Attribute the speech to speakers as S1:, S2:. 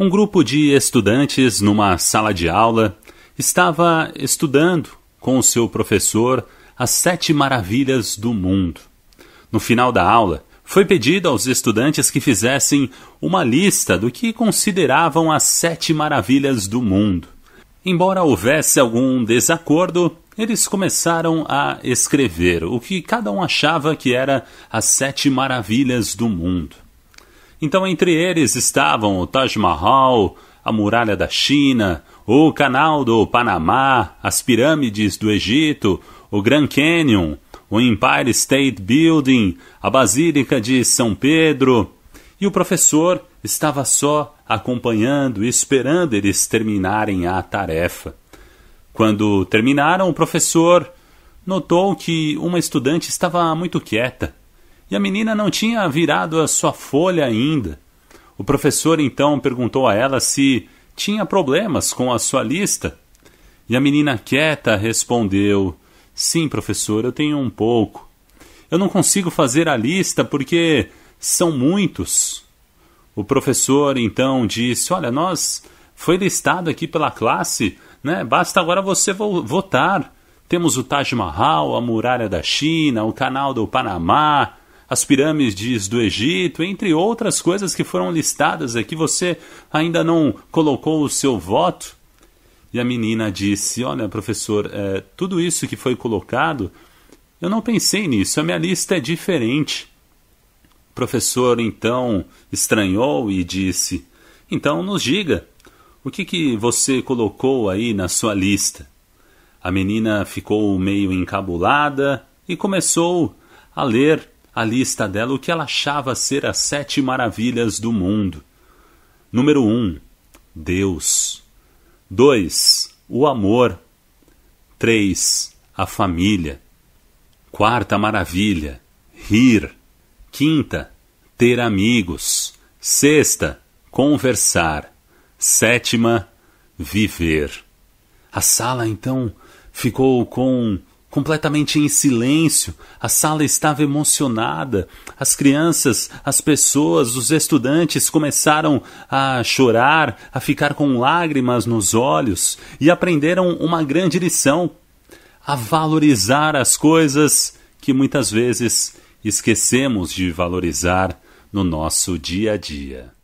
S1: Um grupo de estudantes numa sala de aula estava estudando com o seu professor as sete maravilhas do mundo. No final da aula, foi pedido aos estudantes que fizessem uma lista do que consideravam as sete maravilhas do mundo. Embora houvesse algum desacordo, eles começaram a escrever o que cada um achava que era as sete maravilhas do mundo. Então, entre eles estavam o Taj Mahal, a Muralha da China, o Canal do Panamá, as Pirâmides do Egito, o Grand Canyon, o Empire State Building, a Basílica de São Pedro. E o professor estava só acompanhando e esperando eles terminarem a tarefa. Quando terminaram, o professor notou que uma estudante estava muito quieta e a menina não tinha virado a sua folha ainda. O professor então perguntou a ela se tinha problemas com a sua lista. E a menina quieta respondeu: Sim, professor, eu tenho um pouco. Eu não consigo fazer a lista porque são muitos. O professor então disse: Olha, nós foi listado aqui pela classe, né? Basta agora você vo votar. Temos o Taj Mahal, a Muralha da China, o Canal do Panamá, as pirâmides do Egito, entre outras coisas que foram listadas aqui. Você ainda não colocou o seu voto? E a menina disse: Olha, professor, é, tudo isso que foi colocado, eu não pensei nisso, a minha lista é diferente. O professor então estranhou e disse: Então nos diga, o que, que você colocou aí na sua lista? A menina ficou meio encabulada e começou a ler a lista dela o que ela achava ser as sete maravilhas do mundo. Número 1. Um, Deus. 2. O amor. 3. A família. Quarta maravilha. Rir. Quinta. Ter amigos. Sexta. Conversar. Sétima. Viver. A sala então ficou com completamente em silêncio, a sala estava emocionada, as crianças, as pessoas, os estudantes começaram a chorar, a ficar com lágrimas nos olhos e aprenderam uma grande lição: a valorizar as coisas que muitas vezes esquecemos de valorizar no nosso dia a dia.